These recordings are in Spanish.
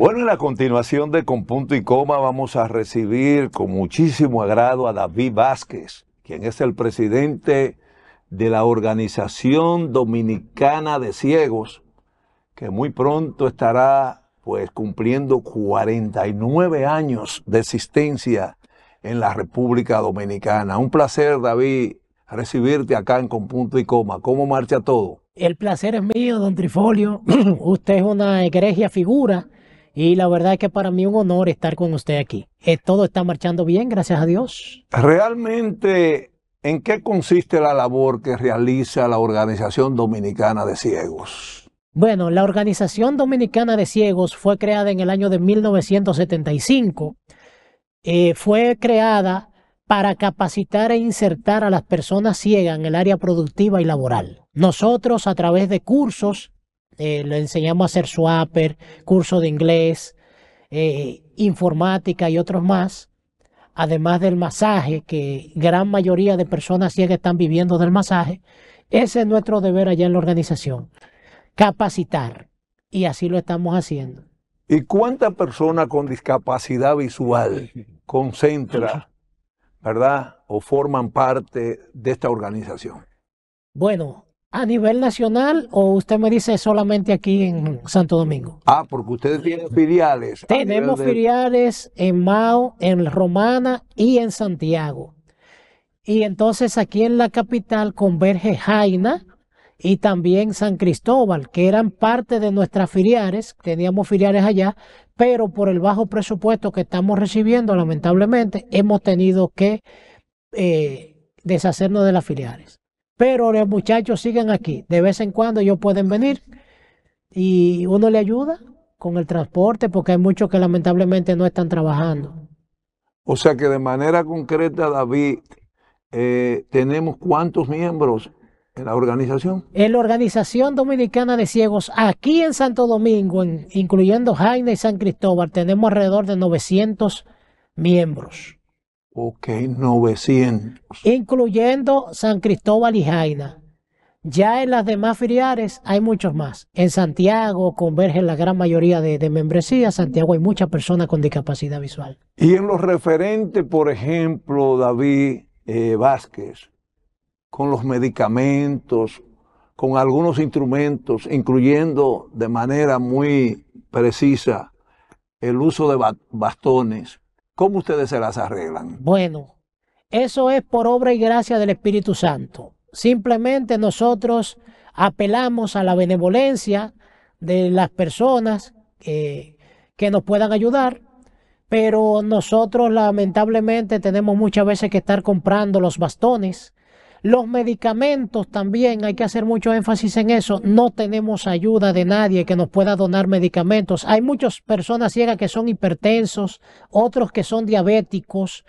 Bueno, en la continuación de Con Punto y Coma vamos a recibir con muchísimo agrado a David Vázquez, quien es el presidente de la Organización Dominicana de Ciegos, que muy pronto estará pues cumpliendo 49 años de existencia en la República Dominicana. Un placer, David, recibirte acá en Con Punto y Coma. ¿Cómo marcha todo? El placer es mío, don Trifolio. Usted es una egregia figura y la verdad es que para mí un honor estar con usted aquí. Eh, todo está marchando bien, gracias a Dios. Realmente, ¿en qué consiste la labor que realiza la Organización Dominicana de Ciegos? Bueno, la Organización Dominicana de Ciegos fue creada en el año de 1975. Eh, fue creada para capacitar e insertar a las personas ciegas en el área productiva y laboral. Nosotros, a través de cursos, eh, le enseñamos a hacer swapper, curso de inglés, eh, informática y otros más, además del masaje, que gran mayoría de personas ciegas están viviendo del masaje, ese es nuestro deber allá en la organización, capacitar, y así lo estamos haciendo. ¿Y cuántas personas con discapacidad visual concentra, verdad, o forman parte de esta organización? Bueno, ¿A nivel nacional o usted me dice solamente aquí en Santo Domingo? Ah, porque ustedes tienen filiales. Ah, Tenemos filiales en Mao, en Romana y en Santiago. Y entonces aquí en la capital converge Jaina y también San Cristóbal, que eran parte de nuestras filiales, teníamos filiales allá, pero por el bajo presupuesto que estamos recibiendo, lamentablemente, hemos tenido que eh, deshacernos de las filiales. Pero los muchachos siguen aquí. De vez en cuando ellos pueden venir y uno le ayuda con el transporte porque hay muchos que lamentablemente no están trabajando. O sea que de manera concreta, David, eh, tenemos cuántos miembros en la organización? En la Organización Dominicana de Ciegos, aquí en Santo Domingo, incluyendo Jaina y San Cristóbal, tenemos alrededor de 900 miembros. Ok, 900. Incluyendo San Cristóbal y Jaina. Ya en las demás filiales hay muchos más. En Santiago convergen la gran mayoría de, de membresías. Santiago hay muchas personas con discapacidad visual. Y en los referentes, por ejemplo, David eh, Vázquez, con los medicamentos, con algunos instrumentos, incluyendo de manera muy precisa el uso de bastones, ¿Cómo ustedes se las arreglan? Bueno, eso es por obra y gracia del Espíritu Santo. Simplemente nosotros apelamos a la benevolencia de las personas que, nos puedan ayudar, pero nosotros lamentablemente tenemos muchas veces que estar comprando los bastones los medicamentos también, hay que hacer mucho énfasis en eso. No tenemos ayuda de nadie que nos pueda donar medicamentos. Hay muchas personas ciegas que son hipertensos, otros que son diabéticos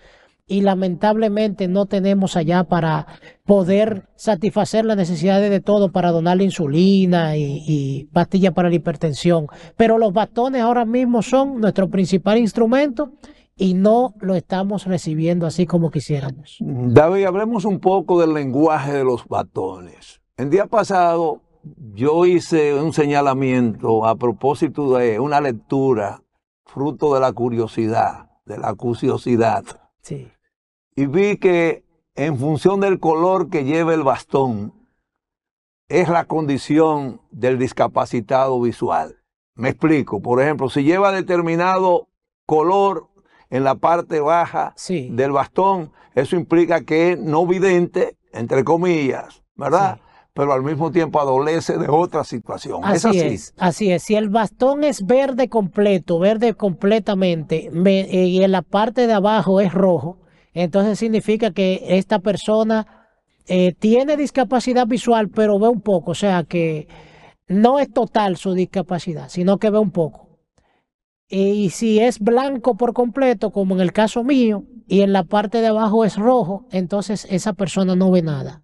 y lamentablemente no tenemos allá para poder satisfacer las necesidades de todo, para donar la insulina y, y pastillas para la hipertensión. Pero los bastones ahora mismo son nuestro principal instrumento y no lo estamos recibiendo así como quisiéramos. David, hablemos un poco del lenguaje de los bastones. El día pasado yo hice un señalamiento a propósito de una lectura fruto de la curiosidad, de la curiosidad. Sí. Y vi que en función del color que lleva el bastón, es la condición del discapacitado visual. Me explico, por ejemplo, si lleva determinado color en la parte baja del bastón. Eso implica que es no vidente, entre comillas, ¿verdad? Pero al mismo tiempo adolece de otra situación. Así es, así. es así. es. Si el bastón es verde completo, verde completamente, eh, y en la parte de abajo es rojo, entonces significa que esta persona eh, tiene discapacidad visual, pero ve un poco. O sea que no es total su discapacidad, sino que ve un poco. Y si es blanco por completo, como en el caso mío, y en la parte de abajo es rojo, entonces esa persona no ve nada.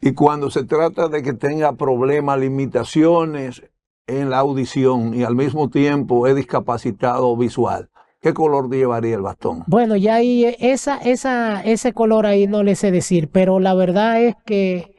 Y cuando se trata de que tenga problemas, limitaciones en la audición y al mismo tiempo es discapacitado visual, ¿Qué color llevaría el bastón? Bueno, ya ahí eh, esa, esa, ese color ahí no le sé decir, pero la verdad es que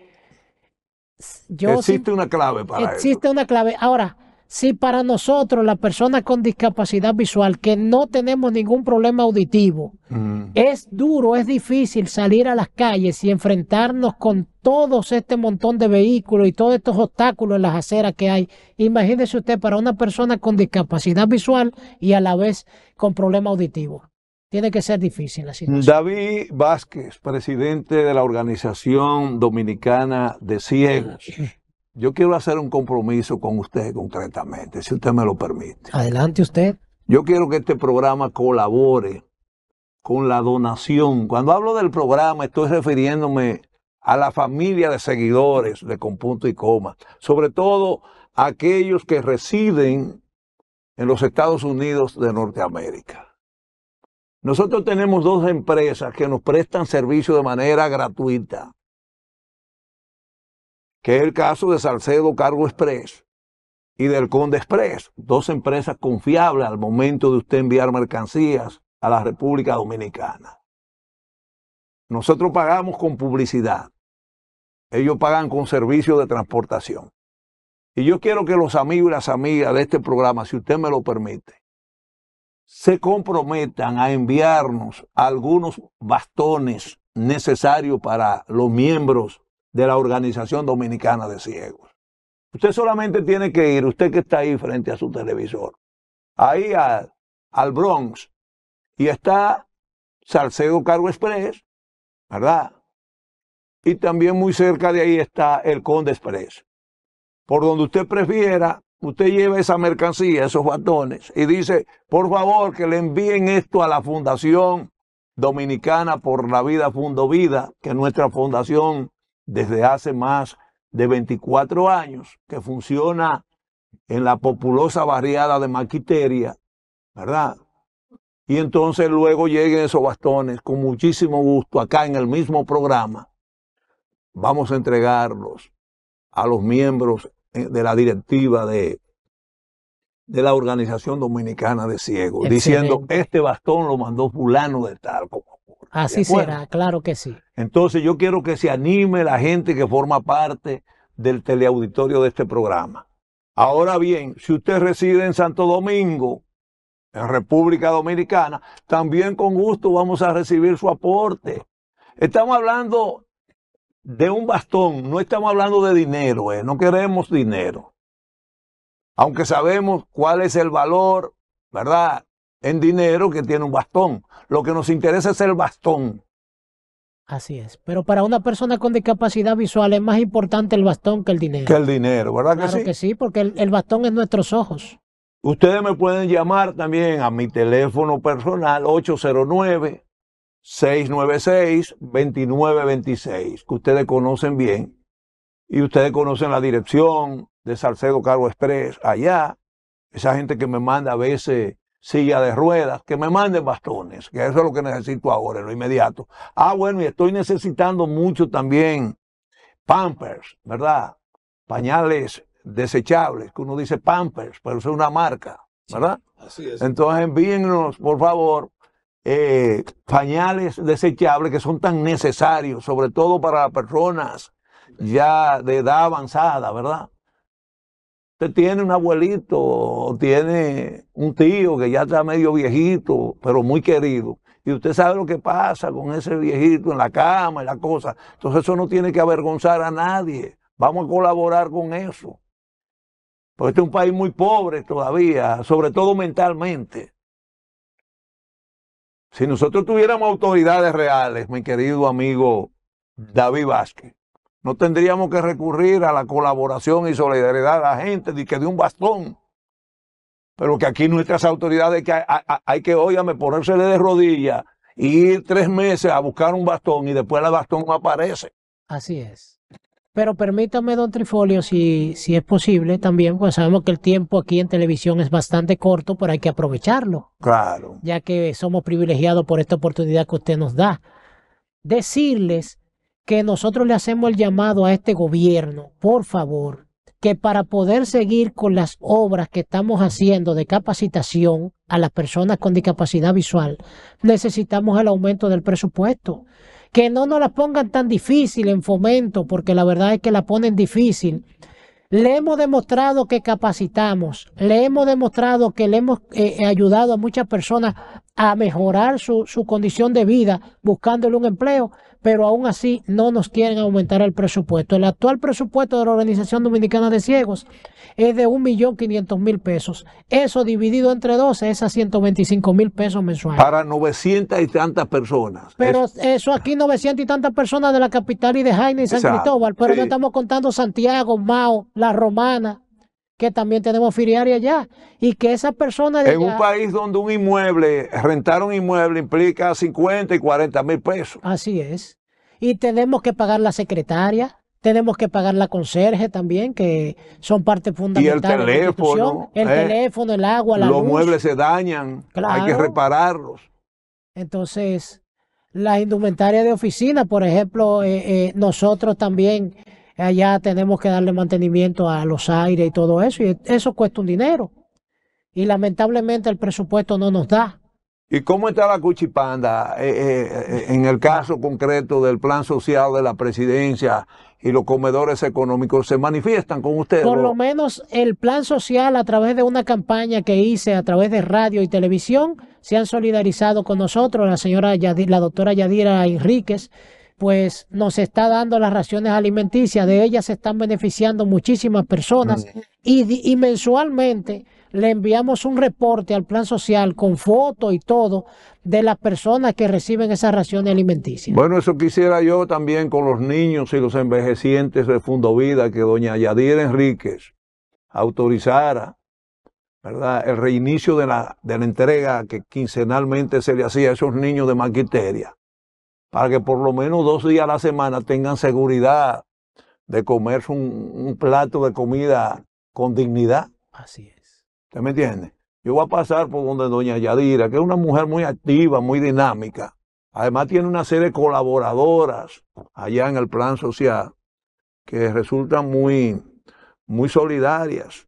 yo existe una clave para eso. Existe una clave. Ahora, si para nosotros, las personas con discapacidad visual, que no tenemos ningún problema auditivo, mm. es duro, es difícil salir a las calles y enfrentarnos con todo este montón de vehículos y todos estos obstáculos en las aceras que hay, imagínese usted para una persona con discapacidad visual y a la vez con problema auditivo. Tiene que ser difícil la situación. David Vázquez, presidente de la Organización Dominicana de Ciegos yo quiero hacer un compromiso con usted concretamente, si usted me lo permite. Adelante usted. Yo quiero que este programa colabore con la donación. Cuando hablo del programa, estoy refiriéndome a la familia de seguidores de Con Punto y Coma, sobre todo a aquellos que residen en los Estados Unidos de Norteamérica. Nosotros tenemos dos empresas que nos prestan servicio de manera gratuita que es el caso de Salcedo Cargo Express y del Conde Express, dos empresas confiables al momento de usted enviar mercancías a la República Dominicana. Nosotros pagamos con publicidad, ellos pagan con servicio de transportación. Y yo quiero que los amigos y las amigas de este programa, si usted me lo permite, se comprometan a enviarnos algunos bastones necesarios para los miembros de la Organización Dominicana de Ciegos. Usted solamente tiene que ir, usted que está ahí frente a su televisor, ahí al, Bronx, y está Salcedo Cargo Express, ¿verdad? Y también muy cerca de ahí está el Conde Express. Por donde usted prefiera, usted lleva esa mercancía, esos batones, y dice, por favor, que le envíen esto a la Fundación Dominicana por la Vida Fundo Vida, que nuestra fundación desde hace más de 24 años, que funciona en la populosa barriada de Maquiteria, ¿verdad? Y entonces luego lleguen esos bastones con muchísimo gusto acá en el mismo programa. Vamos a entregarlos a los miembros eh, de la directiva de, de la Organización Dominicana de Ciegos, diciendo, este bastón lo mandó fulano de tal, Así será, claro que sí. Entonces yo quiero que se anime la gente que forma parte del teleauditorio de este programa. Ahora bien, si usted reside en Santo Domingo, en República Dominicana, también con gusto vamos a recibir su aporte. Estamos hablando de un bastón, no estamos hablando de dinero, eh, no queremos dinero. Aunque sabemos cuál es el valor, ¿verdad? en dinero que tiene un bastón. Lo que nos interesa es el bastón. Así es. Pero para una persona con discapacidad visual es más importante el bastón que el dinero. Que el dinero, ¿verdad que sí? Claro que sí, porque el, el bastón es nuestros ojos. Ustedes me pueden llamar también a mi teléfono personal 809-696-2926, que ustedes conocen bien. Y ustedes conocen la dirección de Salcedo Cargo Express allá. Esa gente que me manda a veces silla de ruedas, que me manden bastones, que eso es lo que necesito ahora, en lo inmediato. Ah, bueno, y estoy necesitando mucho también pampers, ¿verdad? Pañales desechables, que uno dice pampers, pero es una marca, ¿verdad? así es. Entonces envíennos, por favor, eh, pañales desechables que son tan necesarios, sobre todo para personas ya de edad avanzada, ¿verdad? Usted tiene un abuelito, tiene un tío que ya está medio viejito, pero muy querido. Y usted sabe lo que pasa con ese viejito en la cama y la cosa. Entonces eso no tiene que avergonzar a nadie. Vamos a colaborar con eso. Porque este es un país muy pobre todavía, sobre todo mentalmente. Si nosotros tuviéramos autoridades reales, mi querido amigo David Vázquez, no tendríamos que recurrir a la colaboración y solidaridad de la gente, de que de un bastón. Pero que aquí nuestras autoridades que hay, que, óyame, ponérsele de rodillas y ir tres meses a buscar un bastón y después el bastón aparece. Así es. Pero permítame, don Trifolio, si, si es posible también, pues sabemos que el tiempo aquí en televisión es bastante corto, pero hay que aprovecharlo. Claro. Ya que somos privilegiados por esta oportunidad que usted nos da. Decirles que nosotros le hacemos el llamado a este gobierno, por favor, que para poder seguir con las obras que estamos haciendo de capacitación a las personas con discapacidad visual, necesitamos el aumento del presupuesto. Que no nos la pongan tan difícil en fomento, porque la verdad es que la ponen difícil. Le hemos demostrado que capacitamos, le hemos demostrado que le hemos eh, eh, ayudado a muchas personas a mejorar su, su condición de vida buscándole un empleo, pero aún así no nos quieren aumentar el presupuesto. El actual presupuesto de la Organización Dominicana de Ciegos es de 1.500.000 pesos. Eso dividido entre 12 es a 125.000 pesos mensuales. Para 900 y tantas personas. Pero eso aquí 900 y tantas personas de la capital y de Jaime y San Cristóbal, pero no estamos contando Santiago, Mao, La Romana, que también tenemos filiales allá y que esas personas... En un país donde un inmueble, rentar un inmueble implica 50 y 40 mil pesos. Así es. Y tenemos que pagar la secretaria, tenemos que pagar la conserje también, que son parte fundamental. Y el teléfono. De el eh, teléfono, el agua, la Los muebles se dañan, hay que repararlos. Entonces, la indumentaria de oficina, por ejemplo, eh, eh, nosotros también allá tenemos que darle mantenimiento a los aires y todo eso, y eso cuesta un dinero. Y lamentablemente el presupuesto no nos da. ¿Y cómo está la cuchipanda eh, eh, eh, en el caso concreto del plan social de la presidencia y los comedores económicos? ¿Se manifiestan con ustedes? Por lo menos el plan social a través de una campaña que hice a través de radio y televisión se han solidarizado con nosotros, la señora Yadira, la doctora Yadira Enríquez, pues nos está dando las raciones alimenticias, de ellas se están beneficiando muchísimas personas y, mensualmente le enviamos un reporte al plan social con fotos y todo de las personas que reciben esas raciones alimenticias. Bueno, eso quisiera yo también con los niños y los envejecientes de Vida que doña Yadira Enríquez autorizara ¿verdad? el reinicio de la, entrega que quincenalmente se le hacía a esos niños de maquiteria para que por lo menos dos días a la semana tengan seguridad de comerse un, plato de comida con dignidad. Así es. ¿Usted me entiende? Yo voy a pasar por donde doña Yadira, que es una mujer muy activa, muy dinámica. Además tiene una serie de colaboradoras allá en el plan social que resultan muy, muy solidarias.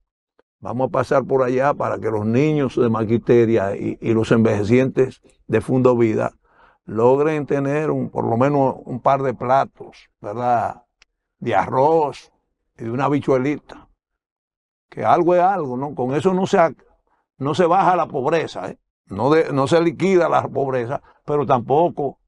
Vamos a pasar por allá para que los niños de Maquiteria y, y los envejecientes de Fundo Vida logren tener por lo menos un par de platos, ¿verdad? De arroz y de una bichuelita. Que algo es algo, ¿no? Con eso no se, no se baja la pobreza, ¿eh? no, se liquida la pobreza, pero tampoco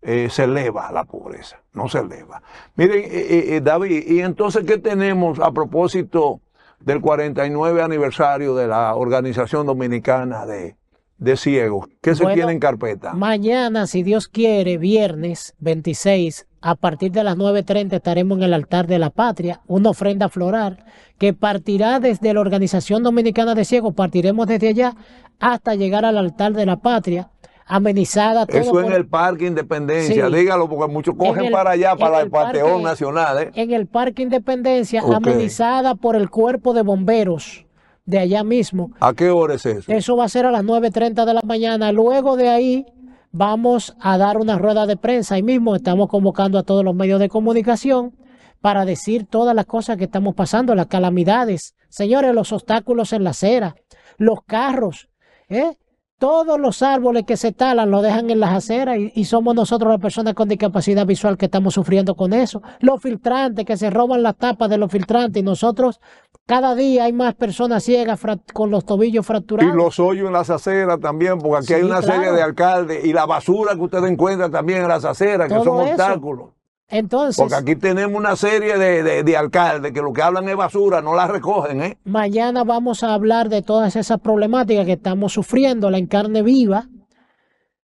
eh, se eleva la pobreza, no se eleva. Miren, eh, eh, David, ¿y entonces qué tenemos a propósito del 49 aniversario de la Organización Dominicana de, de ciegos. ¿Qué se tiene en carpeta? Mañana, si Dios quiere, viernes 26, a partir de las 9.30 estaremos en el altar de la patria, una ofrenda floral que partirá desde la Organización Dominicana de Ciegos, partiremos desde allá hasta llegar al altar de la patria, amenizada. Todo Eso en el Parque Independencia, dígalo, porque muchos cogen para allá, para el, pateón Nacional. ¿eh? En el Parque Independencia, amenizada por el Cuerpo de Bomberos de allá mismo. ¿A qué hora es eso? Eso va a ser a las 9.30 de la mañana. Luego de ahí vamos a dar una rueda de prensa. Ahí mismo estamos convocando a todos los medios de comunicación para decir todas las cosas que estamos pasando, las calamidades. Señores, los obstáculos en la acera, los carros. ¿eh? Todos los árboles que se talan lo dejan en las aceras y, somos nosotros las personas con discapacidad visual que estamos sufriendo con eso. Los filtrantes que se roban las tapas de los filtrantes y nosotros cada día hay más personas ciegas con los tobillos fracturados. Y los hoyos en las aceras también, porque aquí hay una serie de alcaldes y la basura que ustedes encuentran también en las aceras, que son obstáculos. Entonces, Porque aquí tenemos una serie de, de, alcaldes que lo que hablan es basura, no la recogen. ¿eh? Mañana vamos a hablar de todas esas problemáticas que estamos sufriendo, la en carne viva,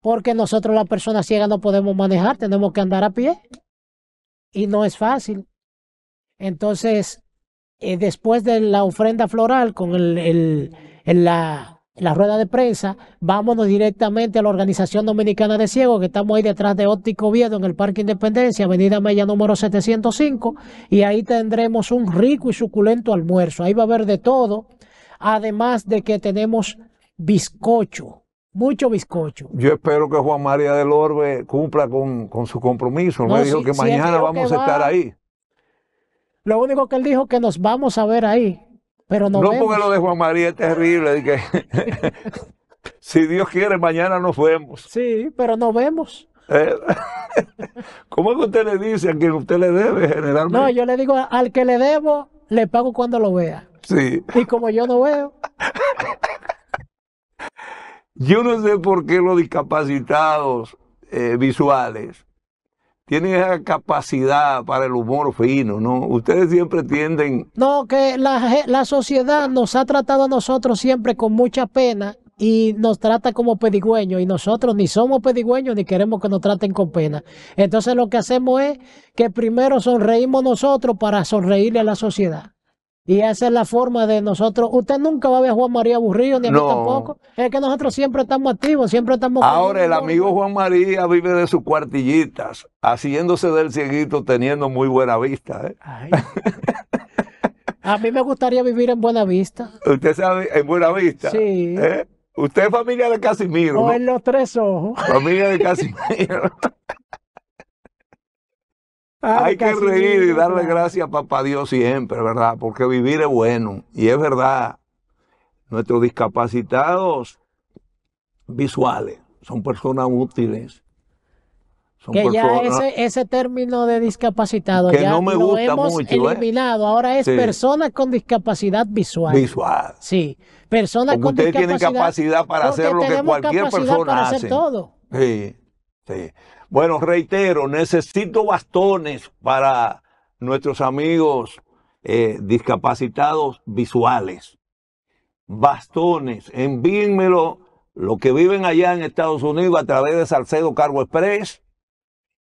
porque nosotros las personas ciegas no podemos manejar, tenemos que andar a pie y no es fácil. Entonces, eh, después de la ofrenda floral con el, el, el la la rueda de prensa, vámonos directamente a la Organización Dominicana de Ciegos, que estamos ahí detrás de Óptico Viedo en el Parque Independencia, Avenida Mella número 705, y ahí tendremos un rico y suculento almuerzo. Ahí va a haber de todo, además de que tenemos bizcocho. Mucho bizcocho. Yo espero que Juan María del Orbe cumpla con, su compromiso. no, me dijo que mañana vamos a estar ahí. Lo único que él dijo que nos vamos a ver ahí no, porque lo de Juan María es terrible. si Dios quiere, mañana nos vemos. Sí, pero nos vemos. Eh, ¿Cómo es que usted le dice a quien usted le debe generalmente? No, yo le digo al que le debo, le pago cuando lo vea. Sí. Y como yo no veo. Yo no sé por qué los discapacitados eh, visuales tienen esa capacidad para el humor fino, ¿no? Ustedes siempre tienden... No, que la, la sociedad nos ha tratado a nosotros siempre con mucha pena y nos trata como pedigüeños y nosotros ni somos pedigüeños ni queremos que nos traten con pena. Entonces lo que hacemos es que primero sonreímos nosotros para sonreírle a la sociedad. Y esa es la forma de nosotros. Usted nunca va a ver a Juan María aburrido, ni a mí tampoco. Es que nosotros siempre estamos activos, siempre estamos. Ahora, el amigo Juan María vive de sus cuartillitas, haciéndose del cieguito, teniendo muy buena vista. ¿eh? a mí me gustaría vivir en Buena Vista. ¿Usted sabe? En Buena Vista. Sí. ¿Eh? Usted es familia de Casimiro. O en los tres ojos. Familia de Casimiro. Hay que reír y darle gracias a papá Dios siempre, ¿verdad? Porque vivir es bueno. Y es verdad, nuestros discapacitados visuales son personas útiles. que ya ese, ese término de discapacitado que ya no me lo gusta hemos mucho, ¿eh? eliminado. Ahora es persona con discapacidad visual. Visual. Sí. Personas con discapacidad. discapacidad. Ustedes tienen capacidad para hacer lo que cualquier persona para hace. Hacer todo. Sí. Sí. Bueno, reitero, necesito bastones para nuestros amigos eh, discapacitados visuales. Bastones, envíenmelo los que viven allá en Estados Unidos a través de Salcedo Cargo Express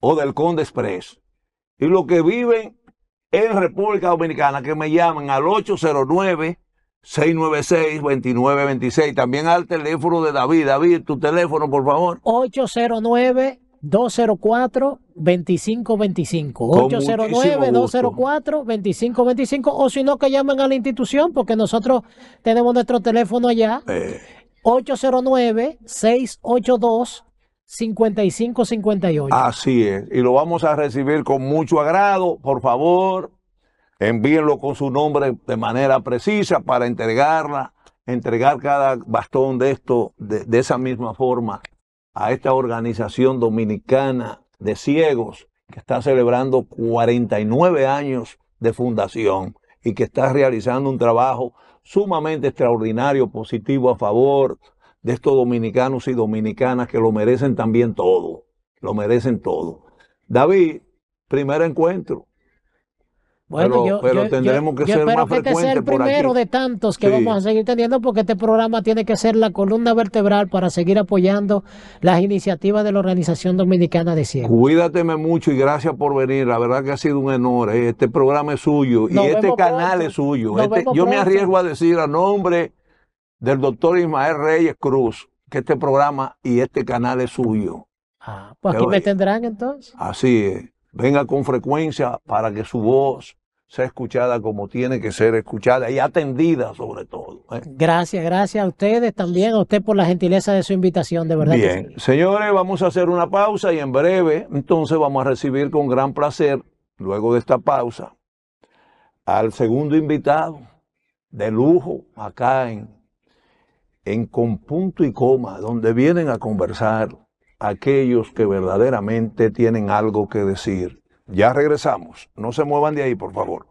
o del Conde Express. Y los que viven en República Dominicana, que me llamen al 809. 696-2926. También al teléfono de David. David, tu teléfono, por favor. 809 204-2525. 809-204-2525. O si no, que llamen a la institución porque nosotros tenemos nuestro teléfono allá. 809-682. Eh. 5558. Así es, y lo vamos a recibir con mucho agrado. Por favor, envíenlo con su nombre de manera precisa para entregarla, entregar cada bastón de esto de, de esa misma forma a esta organización dominicana de ciegos que está celebrando 49 años de fundación y que está realizando un trabajo sumamente extraordinario, positivo a favor de estos dominicanos y dominicanas que lo merecen también todo, lo merecen todo. David, primer encuentro, bueno, pero, yo, tendremos que ser más que este sea el primero de tantos que vamos a seguir teniendo porque este programa tiene que ser la columna vertebral para seguir apoyando las iniciativas de la Organización Dominicana de Ciencia Cuídateme mucho y gracias por venir. La verdad que ha sido un honor. Eh. Este programa es suyo y este canal es suyo. Este, yo me arriesgo a decir a nombre del doctor Ismael Reyes Cruz que este programa y este canal es suyo. Ah, pues aquí me tendrán entonces. Así es venga con frecuencia para que su voz sea escuchada como tiene que ser escuchada y atendida sobre todo. ¿eh? Gracias, gracias a ustedes también, a usted por la gentileza de su invitación, de verdad. Bien, que sí. señores, vamos a hacer una pausa y en breve entonces vamos a recibir con gran placer, luego de esta pausa, al segundo invitado de lujo acá en, en Con Punto y Coma, donde vienen a conversar aquellos que verdaderamente tienen algo que decir. Ya regresamos. No se muevan de ahí, por favor.